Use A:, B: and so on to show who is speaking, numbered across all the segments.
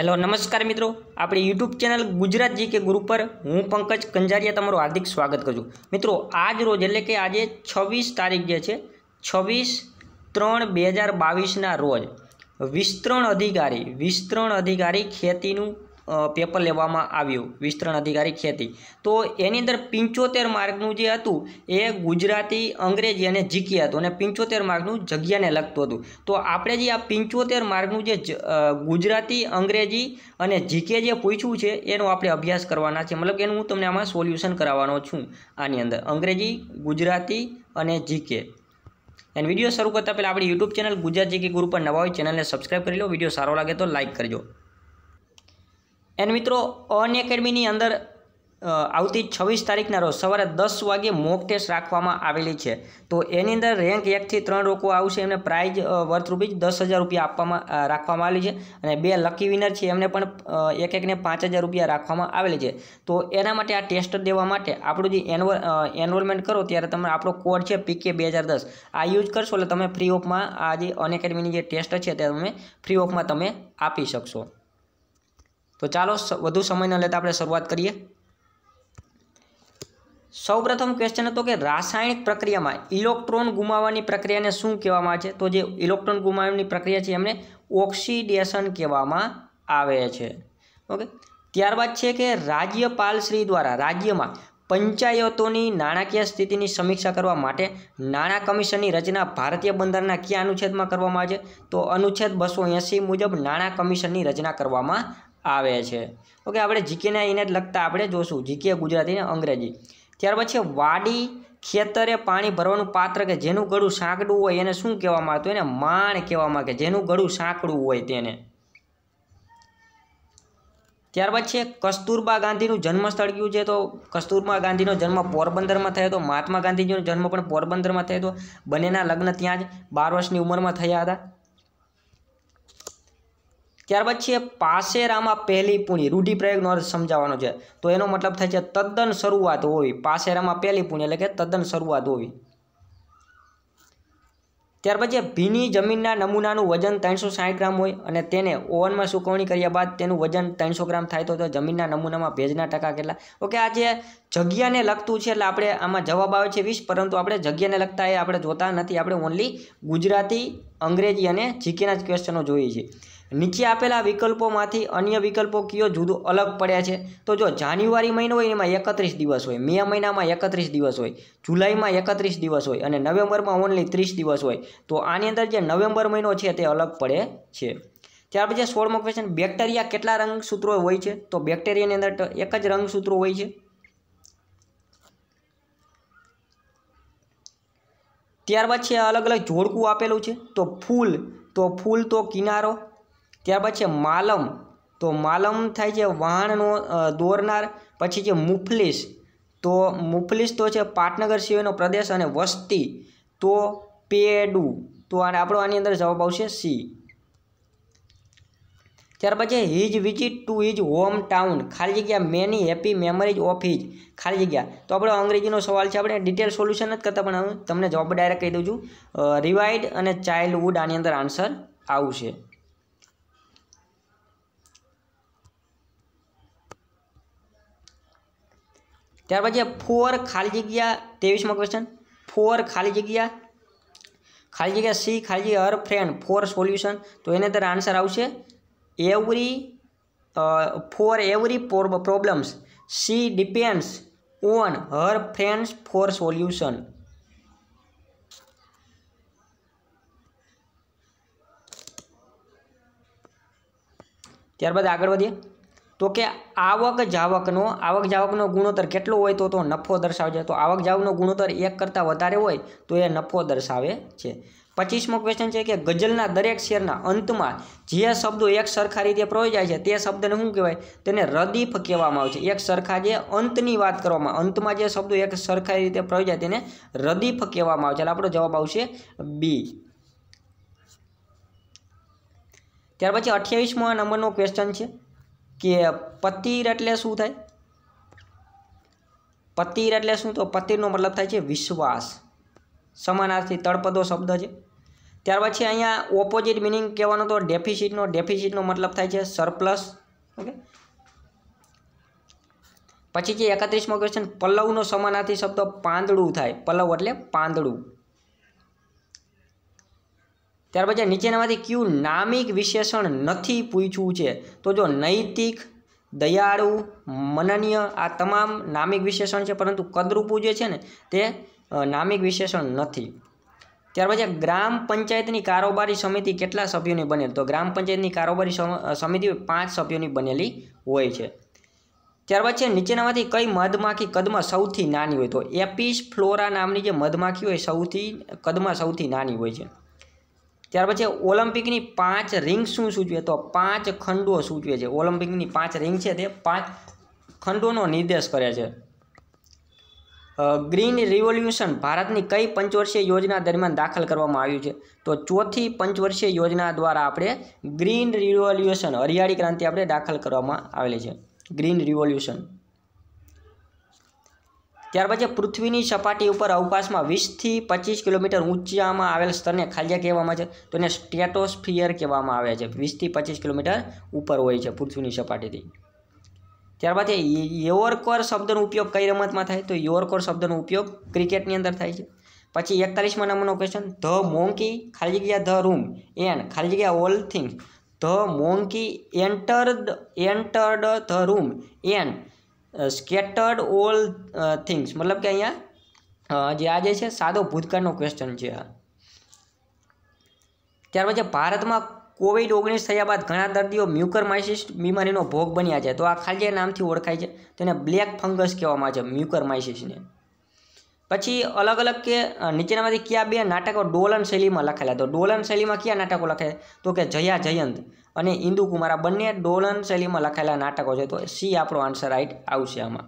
A: hello નમસ્કાર મિત્રો આપણી યુટ્યુબ ચેનલ ગુજરાત જીકે ગુરુ પર હું પંકજ કંજારિયા તમારું હાર્દિક સ્વાગત કરું છું મિત્રો આજ રોજ એટલે કે આજે છવ્વીસ તારીખ જે છે છવ્વીસ ત્રણ બે હજાર બાવીસના રોજ વિસ્તરણ અધિકારી વિસ્તરણ અધિકારી ખેતીનું પેપર લેવામાં આવ્યું વિસ્તરણ અધિકારી ખેતી તો એની અંદર પંચોતેર માર્કનું જે હતું એ ગુજરાતી અંગ્રેજી અને જીકે હતું અને પંચોતેર માર્કનું જગ્યાને લગતું હતું તો આપણે જે આ પંચોતેર માર્કનું જે ગુજરાતી અંગ્રેજી અને જીકે જે પૂછ્યું છે એનો આપણે અભ્યાસ કરવાના છે મતલબ એનું હું તમને આમાં સોલ્યુશન કરાવવાનો છું આની અંદર અંગ્રેજી ગુજરાતી અને જીકે એન્ડ વિડીયો શરૂ કરતાં પહેલાં આપણી યુટ્યુબ ચેનલ ગુજરાત જીકે ગુરુ પર નવા હોય ચેનલને સબસ્ક્રાઇબ કરી લો વિડીયો સારો લાગે તો લાઇક કરજો એન મિત્રો અન એકેડમીની અંદર આવતી છવ્વીસ તારીખના રોજ સવારે દસ વાગે મોક ટેસ્ટ રાખવામાં આવેલી છે તો એની અંદર રેન્ક એકથી ત્રણ લોકો આવશે એમને પ્રાઇઝ જ દસ હજાર રૂપિયા આપવામાં રાખવામાં આવેલી છે અને બે લકી વિનર છે એમને પણ એક એકને પાંચ હજાર રૂપિયા રાખવામાં આવેલી છે તો એના માટે આ ટેસ્ટ દેવા માટે આપણું જે એનવલ એનરોલમેન્ટ કરો ત્યારે તમે આપણો કોડ છે પીકે બે હજાર દસ આ યુઝ કરશો એટલે તમે ફ્રી ઓફમાં આ જે અનએકેડમીની જે ટેસ્ટ છે તે તમે ફ્રી ઓફમાં તમે આપી શકશો તો ચાલો વધુ સમય ન લેતા આપણે શરૂઆત કરીએ સૌપ્રથમ ક્વેશ્ચન હતો કે રાસાયણિક પ્રક્રિયામાં ઇલેક્ટ્રોન ગુમાવવાની પ્રક્રિયાને શું કહેવામાં આવે છે તો જે ઇલેક્ટ્રોન ગુમાવવાની પ્રક્રિયા છે એમને ઓક્સિડેશન કહેવામાં આવે છે ઓકે ત્યારબાદ છે કે રાજ્યપાલશ્રી દ્વારા રાજ્યમાં પંચાયતોની નાણાકીય સ્થિતિની સમીક્ષા કરવા માટે નાણાં કમિશનની રચના ભારતીય બંધારણના કયા અનુચ્છેદમાં કરવામાં આવે છે તો અનુચ્છેદ બસો મુજબ નાણાં કમિશનની રચના કરવામાં આવે છે ઓકે આપણે જીકેને એને જ લગતા આપણે જોશું જીકે ગુજરાતીને અંગ્રેજી ત્યાર પછી વાડી ખેતરે પાણી ભરવાનું પાત્ર કે જેનું ગળું સાંકડું હોય એને શું કહેવામાં આવતું એને માણ કહેવામાં કે જેનું ગળું સાંકડું હોય તેને ત્યારબાદ છે કસ્તુરબા ગાંધીનું જન્મસ્થળ કયું છે તો કસ્તુરબા ગાંધીનો જન્મ પોરબંદરમાં થયો હતો મહાત્મા ગાંધીજીનો જન્મ પણ પોરબંદરમાં થયો હતો બંનેના લગ્ન ત્યાં જ બાર વર્ષની ઉંમરમાં થયા હતા ત્યારબાદ છે પાસેરામાં પહેલી પૂણી રૂઢિપ્રયોગનો અર્થ સમજાવવાનો છે તો એનો મતલબ થાય છે તદ્દન શરૂઆત હોવી પાસેરામાં પહેલી પૂણી એટલે કે તદ્દન શરૂઆત હોવી ત્યારબાદ જે ભીની જમીનના નમૂનાનું વજન ત્રણસો સાઠ ગ્રામ હોય અને તેને ઓવનમાં સુકવણી કર્યા બાદ તેનું વજન ત્રણસો ગ્રામ થાય તો જમીનના નમૂનામાં ભેજના ટકા કેટલા ઓકે આ જે જગ્યાને લગતું છે એટલે આપણે આમાં જવાબ આવે છે વીસ પરંતુ આપણે જગ્યાને લગતા એ આપણે જોતા નથી આપણે ઓનલી ગુજરાતી અંગ્રેજી અને જીકેના જ ક્વેશ્ચનો જોઈએ છીએ નીચે આપેલા વિકલ્પોમાંથી અન્ય વિકલ્પો કયો જુદો અલગ પડ્યા છે તો જો જાન્યુઆરી મહિનો હોય એમાં એકત્રીસ દિવસ હોય મે મહિનામાં એકત્રીસ દિવસ હોય જુલાઈમાં એકત્રીસ દિવસ હોય અને નવેમ્બરમાં ઓનલી ત્રીસ દિવસ હોય તો આની અંદર જે નવેમ્બર મહિનો છે તે અલગ પડે છે ત્યાર પછી સોળમો ક્વેશ્ચન બેક્ટેરિયા કેટલા રંગસૂત્રો હોય છે તો બેક્ટેરિયાની અંદર એક જ રંગસૂત્રો હોય છે ત્યારબાદ છે અલગ અલગ જોડકું આપેલું છે તો ફૂલ તો ફૂલ તો કિનારો ત્યારબાદ છે માલમ તો માલમ થાય છે વહાણનો દોરનાર પછી છે મુફલીસ તો મુફલીસ તો છે પાટનગર સિવાયનો પ્રદેશ અને વસ્તી તો પેડુ તો આને આપણો આની અંદર જવાબ આવશે સી ત્યારબાદ છે his visit to his home town ખાલી જગ્યા many happy memories of his ખાલી જગ્યા તો આપણો અંગ્રેજીનો સવાલ છે આપણે ડિટેલ સોલ્યુશન જ કરતા પણ તમને જવાબ ડાયરેક્ટ કહી દઉં છું રિવાઇડ અને ચાઇલ્ડવુડ આની અંદર આન્સર આવશે ત્યાર પછી ફોર ખાલી જગ્યા ત્રેવીસમો ક્વેશ્ચન ફોર ખાલી જગ્યા ખાલી જગ્યા સી ખાલી જગ્યા હર ફ્રેન્ડ ફોર સોલ્યુશન તો એને અંદર આન્સર આવશે every for every problems she depends on her friends for solution ત્યારબાદ આગળ વધીએ તો કે આવક જાવકનો આવક જાવકનો ગુણોત્તર કેટલો હોય તો તો નફો દર્શાવે છે તો આવક જાવકનો ગુણોત્તર એક કરતાં વધારે હોય તો એ નફો દર્શાવે છે પચીસમો ક્વેશ્ચન છે કે ગઝલના દરેક શેરના અંતમાં જે શબ્દો એક સરખા રીતે પ્રયોજાય છે તે શબ્દને શું કહેવાય તેને રદીફ કહેવામાં આવે છે એક સરખા જે અંતની વાત કરવામાં અંતમાં જે શબ્દો એક સરખા રીતે પ્રયોજાય તેને રદીફ કહેવામાં આવે છે એટલે આપણો જવાબ આવશે બી ત્યાર પછી અઠ્યાવીસમો નંબરનો ક્વેશ્ચન છે કે પતિર એટલે શું થાય પતિર એટલે શું તો પતિરનો મતલબ થાય છે વિશ્વાસ સમાનાર્થી તળપદો શબ્દ છે ત્યાર પછી અહીંયા ઓપોઝિટ મિનિંગ કહેવાનો તો ડેફિસિટનો ડેફિસિટનો મતલબ થાય છે સરપ્લસ ઓકે પછી જે એકત્રીસમો ક્વેશ્ચન પલ્લવનો સમાનાર્થી શબ્દ પાંદડું થાય પલ્લવ એટલે પાંદડું ત્યારબાદ જે નીચેનામાંથી કયું નામિક વિશેષણ નથી પૂછ્યું છે તો જો નૈતિક દયાળુ મનનીય આ તમામ નામિક વિશેષણ છે પરંતુ કદરૂપું જે છે ને તે નામિક વિશેષણ નથી ત્યારબાદ ગ્રામ પંચાયતની કારોબારી સમિતિ કેટલા સભ્યોની બનેલી તો ગ્રામ પંચાયતની કારોબારી સમિતિ પાંચ સભ્યોની બનેલી હોય છે ત્યારબાદ છે નીચેનામાંથી કઈ મધમાખી કદમાં સૌથી નાની હોય તો એપિસ ફ્લોરા નામની જે મધમાખી હોય સૌથી કદમાં સૌથી નાની હોય છે ત્યાર પછી ઓલિમ્પિકની પાંચ રિંગ શું સૂચવે તો પાંચ ખંડો સૂચવે છે ઓલિમ્પિકની પાંચ રિંગ છે તે પાંચ ખંડોનો નિર્દેશ કરે છે ગ્રીન રિવોલ્યુશન ભારતની કઈ પંચવર્ષીય યોજના દરમિયાન દાખલ કરવામાં આવ્યું છે તો ચોથી પંચવર્ષીય યોજના દ્વારા આપણે ગ્રીન રિવોલ્યુશન હરિયાળી ક્રાંતિ આપણે દાખલ કરવામાં આવેલી છે ગ્રીન રિવોલ્યુશન ત્યારબાદ પૃથ્વીની સપાટી ઉપર અવકાશમાં વીસથી પચીસ કિલોમીટર ઊંચામાં આવેલ સ્તરને ખાલિયા કહેવામાં છે તો એને સ્ટેટોસ્ફિયર કહેવામાં આવે છે વીસથી પચીસ કિલોમીટર ઉપર હોય છે પૃથ્વીની સપાટીથી ત્યારબાદ યોરકોર શબ્દનો ઉપયોગ કઈ રમતમાં થાય તો યોરકોર શબ્દનો ઉપયોગ ક્રિકેટની અંદર થાય છે પછી એકતાલીસમાં નંબરનો ક્વેશ્ચન ધ મોંકી ખાલી જગ્યા ધ રૂમ એન્ડ ખાલી જગ્યા all thing the monkey entered entered the room and scattered all things મતલબ કે અહીંયા જે આજે છે સાદો ભૂતકાળનો ક્વેશ્ચન છે આ ત્યાર પછી ભારતમાં કોવિડ ઓગણીસ થયા બાદ ઘણા દર્દીઓ મ્યુકરમાઇસિસ બીમારીનો ભોગ બન્યા છે તો આ ખાલી નામથી ઓળખાય છે તેને બ્લેક ફંગસ કહેવામાં આવે છે મ્યુકરમાઇસિસને પછી અલગ અલગ કે નીચેનામાંથી કયા બે નાટકો ડોલન શૈલીમાં લખેલા તો ડોલન શૈલીમાં કયા નાટકો લખે તો કે જયા જયંત અને ઇન્દુ કુમાર આ બંને ડોલન શૈલીમાં લખેલા નાટકો છે તો સી આપણો આન્સર રાઈટ આવશે આમાં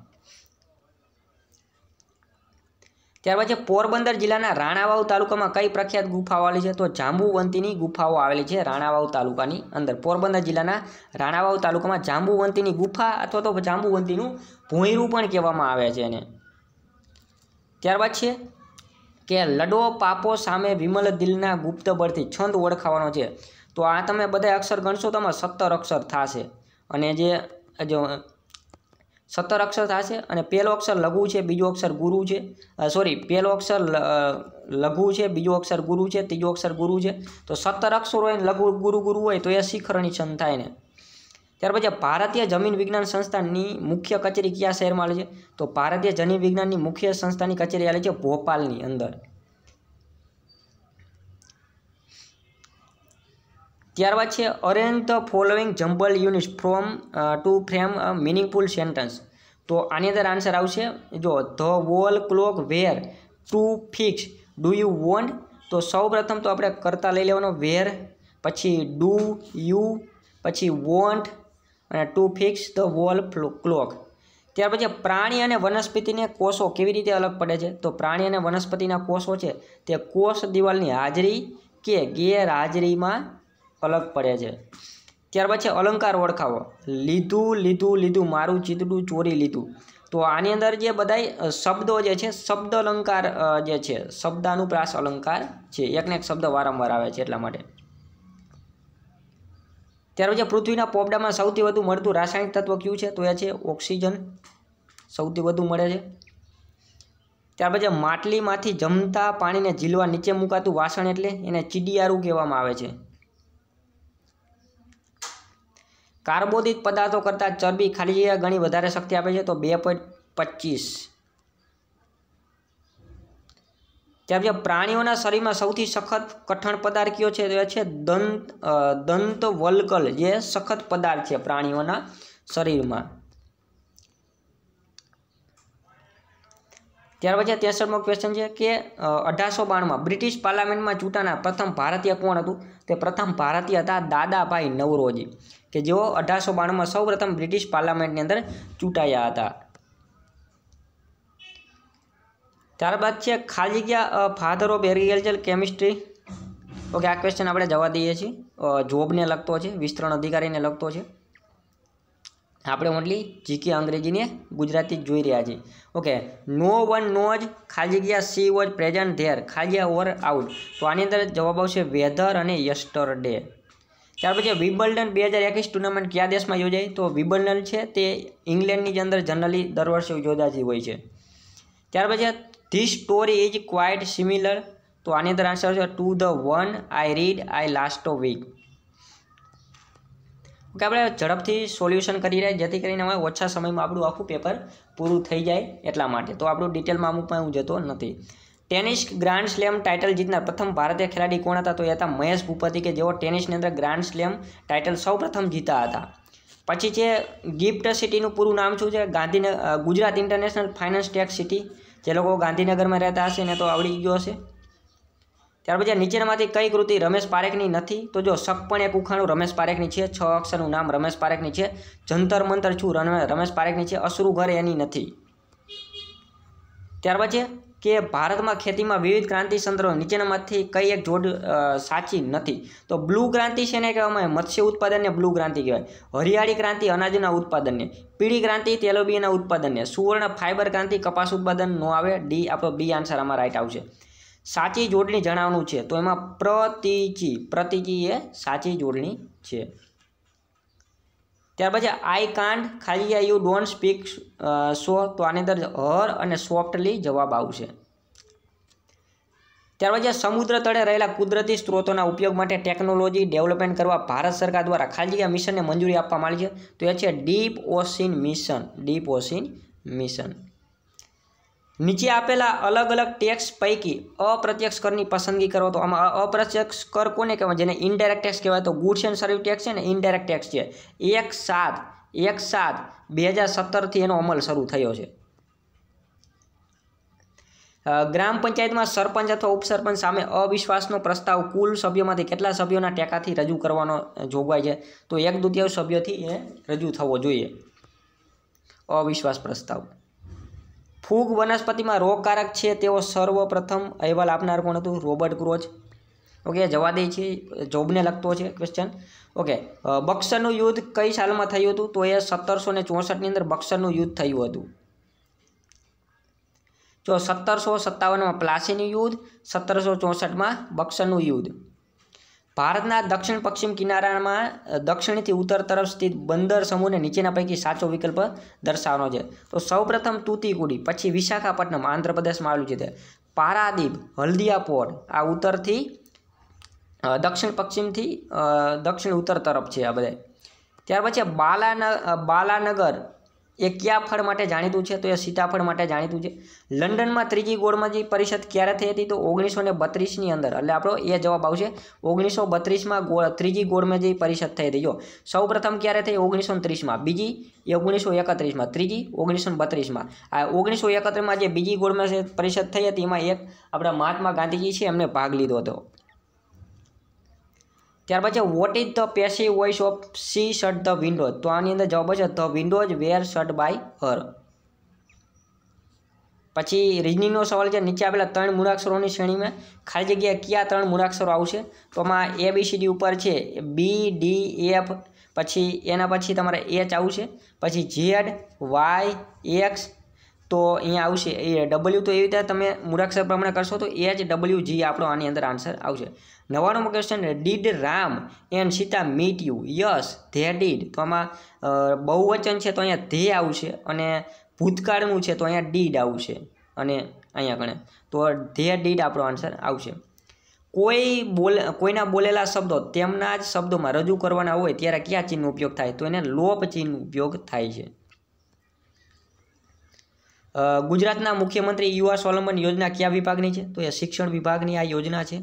A: ત્યારબાદ છે પોરબંદર જિલ્લાના રાણાવાવ તાલુકામાં કઈ પ્રખ્યાત ગુફાઓ આવેલી છે તો જાંબુવંતીની ગુફાઓ આવેલી છે રાણાવાવ તાલુકાની અંદર પોરબંદર જિલ્લાના રાણાવાવ તાલુકામાં જાંબુવંતીની ગુફા અથવા તો જાંબુવંતીનું ભોંયરું પણ કહેવામાં આવે છે એને ત્યારબાદ છે કે લડો પાપો સામે વિમલ દિલના ગુપ્ત બળથી છંદ ઓળખાવાનો છે તો આ તમે બધા અક્ષર ગણશો તમારે સત્તર અક્ષર થશે અને જે જો સત્તર અક્ષર થશે અને પહેલો અક્ષર લઘુ છે બીજો અક્ષર ગુરુ છે સોરી પહેલો અક્ષર લઘુ છે બીજો અક્ષર ગુરુ છે ત્રીજો અક્ષર ગુરુ છે તો સત્તર અક્ષર હોય લઘુ ગુરુ ગુરુ હોય તો એ શિખરણી છંદ થાય ને ત્યાર પછી ભારતીય જમીન વિજ્ઞાન સંસ્થાની મુખ્ય કચેરી કયા શહેરમાં આવેલી છે તો ભારતીય જમીન વિજ્ઞાનની મુખ્ય સંસ્થાની કચેરી આવેલી છે ભોપાલની અંદર ત્યારબાદ છે arrange the following jumble unit from to frame a meaningful sentence તો આની અંદર આન્સર આવશે જો the wall clock where to fix do you want તો સૌપ્રથમ તો આપણે કરતાં લઈ લેવાનો વેર પછી ડુ યુ પછી વોન્ટ અને to fix the wall clock ત્યાર પછી પ્રાણી અને વનસ્પતિને કોષો કેવી રીતે અલગ પડે છે તો પ્રાણી અને વનસ્પતિના કોષો છે તે કોષ દિવાલની હાજરી કે ગેરહાજરીમાં અલગ પડે છે ત્યાર પછી અલંકાર ઓળખાવો લીધું લીધું લીધું મારું ચિતડું ચોરી લીધું તો આની અંદર જે બધાય શબ્દો જે છે શબ્દ અલંકાર જે છે શબ્દાનુપ્રાસ અલંકાર છે એકને એક શબ્દ વારંવાર આવે છે એટલા માટે ત્યાર પછી પૃથ્વીના પોપડામાં સૌથી વધુ મળતું રાસાયણિક તત્વ કયું છે તો એ છે ઓક્સિજન સૌથી વધુ મળે છે ત્યાર પછી માટલીમાંથી જમતા પાણીને ઝીલવા નીચે મુકાતું વાસણ એટલે એને ચીડિયારું કહેવામાં આવે છે કાર્બોદિત પદાર્થો કરતાં ચરબી ખાલી જગ્યા ઘણી વધારે શક્તિ આપે છે તો બે પોઈન્ટ પચીસ ત્યારબાદ પ્રાણીઓના શરીરમાં સૌથી સખત કઠણ પદાર્થ કયો છે તો એ છે દંત દંત વલકલ જે સખત પદાર્થ છે પ્રાણીઓના શરીરમાં ત્યાર પછી ત્રેસઠમો ક્વેશ્ચન છે કે અઢારસો બાણમાં બ્રિટિશ પાર્લામેન્ટમાં ચૂંટાના પ્રથમ ભારતીય કોણ હતું તે પ્રથમ ભારતીય હતા દાદાભાઈ નવરોજી કે જેઓ અઢારસો બાણમાં સૌપ્રથમ બ્રિટિશ પાર્લામેન્ટની અંદર ચૂંટાયા હતા ત્યારબાદ છે ખાલી જગ્યા father of agriculture chemistry okay આ ક્વેશ્ચન આપણે જવા દઈએ છીએ જોબને લગતો છે વિસ્તરણ અધિકારીને લગતો છે આપણે ઓનલી જીકે અંગ્રેજીને ગુજરાતી જોઈ રહ્યા છીએ ઓકે નો વન નોજ ખાલી જગ્યા સી વોઝ પ્રેઝન્ટ ધેર ખાલી જગ્યા ઓર આઉટ તો આની અંદર જવાબ આવશે વેધર અને યસ્ટર ડે ત્યાર પછી વિબલ્ડન બે હજાર એકવીસ ટુર્નામેન્ટ કયા દેશમાં યોજાય તો વિબલ્ડન છે તે ઇંગ્લેન્ડની અંદર જનરલી દર વર્ષે યોજાતી હોય છે ત્યાર પછી the story is quite similar તો આની અંદર આન્સર છે to the one I read I last week okay આપણે ઝડપથી સોલ્યુશન કરી રહ્યા જેથી કરીને હવે ઓછા સમયમાં આપણું આખું પેપર પૂરું થઈ જાય એટલા માટે તો આપણું ડિટેલમાં અમુકમાં હું જતો નથી ટેનિસ ગ્રાન્ડ સ્લેમ ટાઇટલ જીતનાર પ્રથમ ભારતીય ખેલાડી કોણ હતા તો એ હતા મહેશ ભૂપતિ કે જેઓ ટેનિસની અંદર ગ્રાન્ડ સ્લેમ ટાઇટલ સૌ પ્રથમ જીતા હતા પછી છે ગિફ્ટ સિટીનું પૂરું નામ શું છે Gandhinagar Gujarat international finance tech city જે લોકો ગાંધીનગરમાં રહેતા હશે ને તો આવડી ગયો હશે ત્યાર પછી નીચેનામાંથી કઈ કૃતિ રમેશ પારેખની નથી તો જો શક પણ એક ઉખાણું રમેશ પારેખની છે છ અક્ષરનું નામ રમેશ પારેખની છે જંતર મંતર છું રમેશ પારેખની છે અશ્રુ ઘર એની નથી ત્યાર પછી કે ભારતમાં ખેતીમાં વિવિધ ક્રાંતિ સંદર્ભો નીચેનામાંથી કઈ એક જોડ સાચી નથી તો બ્લુ ક્રાંતિ છે ને કહેવામાં મત્સ્ય ઉત્પાદનને બ્લુ ક્રાંતિ કહેવાય હરિયાળી ક્રાંતિ અનાજના ઉત્પાદનને પીળી ક્રાંતિ તેલોબીના ઉત્પાદનને સુવર્ણ ફાઇબર ક્રાંતિ કપાસ ઉત્પાદન નો આવે ડી આપણો બી આન્સર આમાં રાઈટ આવશે સાચી જોડણી જણાવવાનું છે તો એમાં પ્રતિચી પ્રતિચી એ સાચી જોડણી છે ત્યાર પછી આઈ કાન્ટ ખાલી યુ ડોન્ટ સ્પીક શો તો આની અંદર હર અને સોફ્ટલી જવાબ આવશે ત્યાર પછી સમુદ્ર તળે રહેલા કુદરતી સ્ત્રોતોના ઉપયોગ માટે ટેકનોલોજી ડેવલપમેન્ટ કરવા ભારત સરકાર દ્વારા ખાલી મિશનને મંજૂરી આપવામાં આવી છે તો એ છે deep ocean mission deep ocean mission નીચે આપેલા અલગ અલગ ટેક્સ પૈકી અપ્રત્યક્ષ કરની પસંદગી કરો તો આમાં અપ્રત્યક્ષ કર કોને કહેવાય જેને ઇનડાયરેક્ટ ટેક્સ કહેવાય તો ગુડ્સ એન્ડ સર્વિસ ટેક્સ છે ને ઇનડાયરેક્ટ ટેક્સ છે એક સાત એક સાત બે હજાર સત્તરથી એનો અમલ શરૂ થયો છે ગ્રામ પંચાયતમાં સરપંચ અથવા ઉપસરપંચ સામે અવિશ્વાસનો પ્રસ્તાવ કુલ સભ્યોમાંથી કેટલા સભ્યોના ટેકાથી રજૂ કરવાનો જોગવાઈ છે તો એક દુત્યાંશ સભ્યોથી એ રજૂ થવો જોઈએ અવિશ્વાસ પ્રસ્તાવ ફૂગ વનસ્પતિમાં રોગકારક છે તેવો સર્વપ્રથમ અહેવાલ આપનાર કોણ હતું રોબર્ટ ક્રોચ ઓકે જવા દે છે જોબને લગતો છે ક્વેશ્ચન ઓકે બક્સરનું યુદ્ધ કઈ સાલમાં થયું હતું તો એ સત્તરસો ને ચોસઠની અંદર બક્સરનું યુદ્ધ થયું હતું જો સત્તરસો સત્તાવનમાં પ્લાસીનું યુદ્ધ સત્તરસો ચોસઠમાં બક્સરનું યુદ્ધ ભારતના દક્ષિણ પશ્ચિમ કિનારામાં દક્ષિણથી ઉત્તર તરફ સ્થિત બંદર સમૂહને નીચેના પૈકી સાચો વિકલ્પ દર્શાવવાનો છે તો સૌપ્રથમ તૂતીકુડી પછી વિશાખાપટ્ટનમ આંધ્રપ્રદેશમાં આવેલું છે પારાદીપ હલ્દિયાપોર આ ઉત્તરથી દક્ષિણ પશ્ચિમથી દક્ષિણ ઉત્તર તરફ છે આ બધા ત્યાર પછી બાલાન બાલાનગર એ કયા ફળ માટે જાણીતું છે તો એ સીતાફળ માટે જાણીતું છે લંડનમાં ત્રીજી ગોળમેજી પરિષદ ક્યારે થઈ હતી તો ઓગણીસો ને બત્રીસની અંદર એટલે આપણો એ જવાબ આવશે ઓગણીસો બત્રીસમાં ગોળ ત્રીજી ગોળમેજી પરિષદ થઈ હતી જો સૌપ્રથમ ક્યારે થઈ ઓગણીસો ત્રીસમાં બીજી એ ઓગણીસો એકત્રીસમાં ત્રીજી ઓગણીસો બત્રીસમાં આ ઓગણીસો એકત્રીસમાં જે બીજી ગોળમેજી પરિષદ થઈ હતી એમાં એક આપણા મહાત્મા ગાંધીજી છે એમને ભાગ લીધો હતો ત્યારબાદ છે what is the passive voice of see shut the windows તો આની અંદર જવાબ છે the windows were shut by her પછી રીઝનિંગનો સવાલ છે નીચે આપેલા ત્રણ મૂળાક્ષરોની શ્રેણીમાં ખાલી જગ્યાએ કયા ત્રણ મૂળાક્ષરો આવશે તો આમાં એ બી સી ડી ઉપર છે બી ડી એફ પછી એના પછી તમારે એચ આવશે પછી ઝેડ વાય એક્સ તો અહીંયા આવશે એ ડબલ્યુ તો એવી રીતે તમે મૂળાક્ષર પ્રમાણે કરશો તો એ જ ડબલ્યુ જી આપણો આની અંદર આન્સર આવશે નવાણુંમો question did Ram and Sita meet you yes they did તો આમાં બહુવચન છે તો અહીંયા ધે આવશે અને ભૂતકાળનું છે તો અહીંયા ડીડ આવશે અને અહીંયા કણે તો ધે ડીડ આપણો આન્સર આવશે કોઈ બોલ કોઈના બોલેલા શબ્દો તેમના જ શબ્દોમાં રજૂ કરવાના હોય ત્યારે કયા ચિહ્નનો ઉપયોગ થાય તો એને લોપ ચિહ્ન ઉપયોગ થાય છે ગુજરાતના મુખ્યમંત્રી યુવા સ્વલંબન યોજના કયા વિભાગની છે તો એ શિક્ષણ વિભાગની આ યોજના છે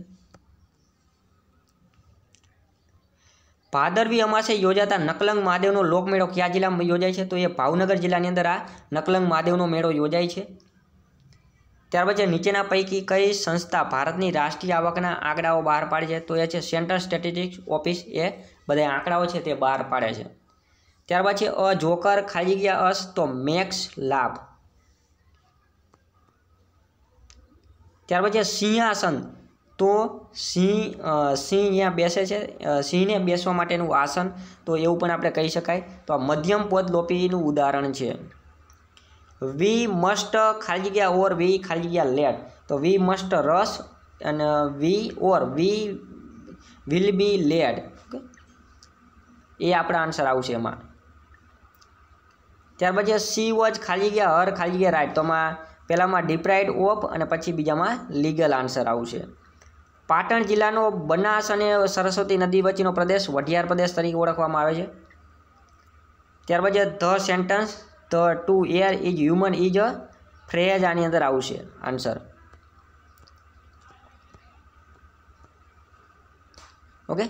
A: ભાદરવી અમાસે યોજાતા નકલંગ મહાદેવનો લોકમેળો કયા જિલ્લામાં યોજાય છે તો એ ભાવનગર જિલ્લાની અંદર આ નકલંગ મહાદેવનો મેળો યોજાય છે ત્યારબાદ નીચેના પૈકી કઈ સંસ્થા ભારતની રાષ્ટ્રીય આવકના આંકડાઓ બહાર પાડે છે તો એ છે સેન્ટ્રલ સ્ટેટિસ્ટિક્સ ઓફિસ એ બધા આંકડાઓ છે તે બહાર પાડે છે ત્યારબાદ છે અ જોકર ખાલી ગયા અસ તો મેક્સ લાભ ત્યાર પછી સિંહાસન તો સિંહ સિંહ અહીંયા બેસે છે સિંહને બેસવા માટેનું આસન તો એવું પણ આપણે કહી શકાય તો આ મધ્યમ પદ લોપીનું ઉદાહરણ છે વી મસ્ટ ખાલી જગ્યા ઓર વી ખાલી જગ્યા લેટ તો વી મસ્ટ રસ અને વી ઓર વી વિલ બી લેડ એ આપણા આન્સર આવશે એમાં ત્યાર પછી સી વોજ ખાલી ગયા હર ખાલી ગયા રાઈટ તો આમાં પહેલાંમાં ડિપ્રાઇડ ઓફ અને પછી બીજામાં લીગલ આન્સર આવશે પાટણ જિલ્લાનો બનાસ અને સરસ્વતી નદી વચ્ચેનો પ્રદેશ વઢિયાર પ્રદેશ તરીકે ઓળખવામાં આવે છે ત્યારબાદ છે the sentence the to err is human is a phrase આની અંદર આવશે આન્સર ઓકે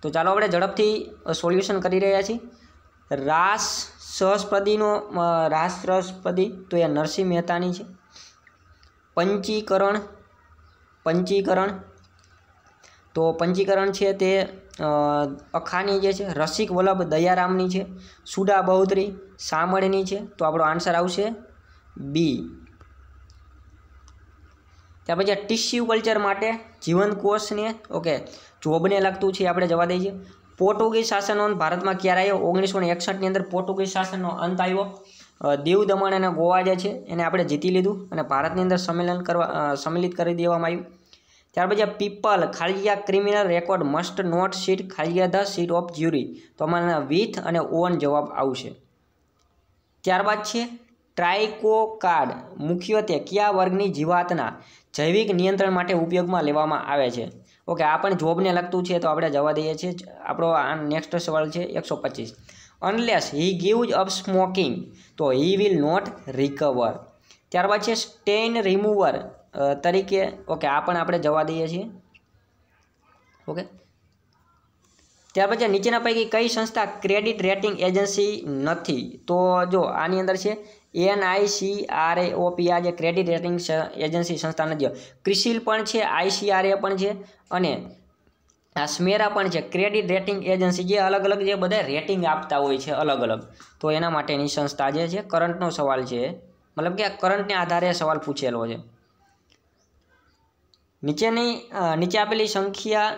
A: તો ચાલો આપણે ઝડપથી સોલ્યુશન કરી રહ્યા છીએ રાસ સહસ્પદીનો રાસ સહસ્પદી તો એ નરસિંહ મહેતાની છે પંચીકરણ પંચીકરણ તો પંચીકરણ છે તે અખાની જે છે રસિક વલ્લભ દયારામની છે સુડા બહુતરી સામળની છે તો આપણો આન્સર આવશે બી ત્યાર પછી ટિશ્યુ કલ્ચર માટે જીવન કોષને ઓકે જોબને લાગતું છે આપણે જવા દઈએ પોર્ટુગીઝ શાસનનો ભારતમાં ક્યારે આવ્યો ઓગણીસો ને એકસઠની અંદર પોર્ટુગીઝ શાસનનો અંત આવ્યો દીવ દમણ અને ગોવા જે છે એને આપણે જીતી લીધું અને ભારતની અંદર સંમેલન કરવા સંમેલિત કરી દેવામાં આવ્યું ત્યારબાદ આ પીપલ ખાલિયા criminal record must not sit ખાલિયા ધ સીટ ઓફ જ્યુરી તો અમારા વિથ અને ઓન જવાબ આવશે ત્યારબાદ છે ટ્રાઇકો મુખ્યત્વે કયા વર્ગની જીવાતના જૈવિક નિયંત્રણ માટે ઉપયોગમાં લેવામાં આવે છે ઓકે આ પણ જોબને લગતું છે તો આપણે જવા દઈએ છીએ આપણો આ નેક્સ્ટ સવાલ છે એકસો પચીસ unless he gives up smoking તો હી વિલ નોટ રિકવર ત્યારબાદ છે સ્ટેન રિમૂવર તરીકે ઓકે આ પણ આપણે જવા દઈએ છીએ ઓકે ત્યાર પછી નીચેના પૈકી કઈ સંસ્થા ક્રેડિટ રેટિંગ એજન્સી નથી તો જો આની અંદર છે એન આર એનઆઈસીઆરએઓપી આ જે ક્રેડિટ રેટિંગ એજન્સી સંસ્થાને જે ક્રિસિલ પણ છે આઈસીઆરએ પણ છે અને આ સ્મેરા પણ છે ક્રેડિટ રેટિંગ એજન્સી જે અલગ અલગ જે બધા રેટિંગ આપતા હોય છે અલગ અલગ તો એના માટેની સંસ્થા જે છે કરંટનો સવાલ છે મતલબ કે કરંટને આધારે સવાલ પૂછેલો છે નીચેની નીચે આપેલી સંખ્યા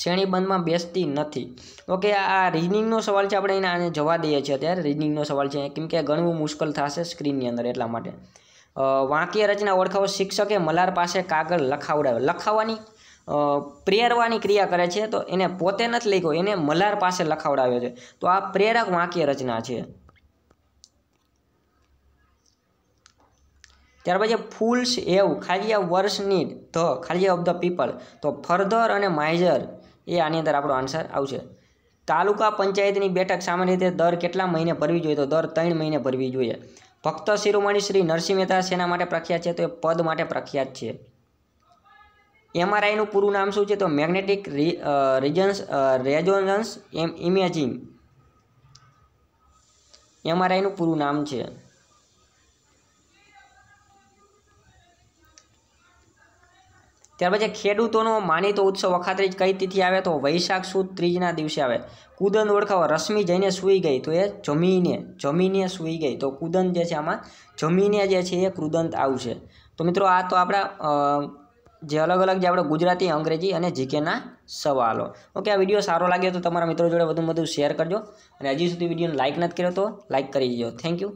A: શ્રેણીબંધમાં બેસતી નથી ઓકે આ રીડિંગનો સવાલ છે આપણે એને આને જવા દઈએ છીએ અત્યારે રીડિંગનો સવાલ છે કેમ કે ગણવું મુશ્કેલ થશે સ્ક્રીનની અંદર એટલા માટે વાંકીય રચના ઓળખાવો શિક્ષકે મલાર પાસે કાગળ લખાવડાવે લખાવવાની પ્રેરવાની ક્રિયા કરે છે તો એને પોતે નથી લખ્યો એને મલાર પાસે લખાવડાવ્યો છે તો આ પ્રેરક વાક્ય રચના છે ત્યાર પછી ફૂલ્સ એવ ખાલી વર્ષની ધ ખાલી ઓફ ધ પીપલ તો ફર્ધર અને માઇઝર એ આની અંદર આપણો આન્સર આવશે તાલુકા પંચાયતની બેઠક સામાન્ય રીતે દર કેટલા મહિને ભરવી જોઈએ તો દર ત્રણ મહિને ભરવી જોઈએ ભક્ત શિરોમણી શ્રી નરસિંહ મહેતા સેના માટે પ્રખ્યાત છે તો એ પદ માટે પ્રખ્યાત છે એમઆરઆઈનું પૂરું નામ શું છે તો magnetic regions resonance M imaging એમઆરઆઈનું પૂરું નામ છે ત્યારબાદ જે ખેડૂતોનો માનીતો ઉત્સવ જ કઈ તિથિ આવે તો વૈશાખ સુદ ત્રીજના દિવસે આવે કુદન ઓળખાવો રશ્મિ જઈને સૂઈ ગઈ તો એ જમીને જમીને સૂઈ ગઈ તો કુદન જે છે આમાં જમીને જે છે એ કૃદંત આવશે તો મિત્રો આ તો આપણા જે અલગ અલગ જે આપણે ગુજરાતી અંગ્રેજી અને જીકેના સવાલો ઓકે આ વિડીયો સારો લાગ્યો તો તમારા મિત્રો જોડે વધુ વધુ શેર કરજો અને હજી સુધી વિડીયોને લાઇક નથી કર્યો તો લાઇક કરી દેજો થેન્ક યુ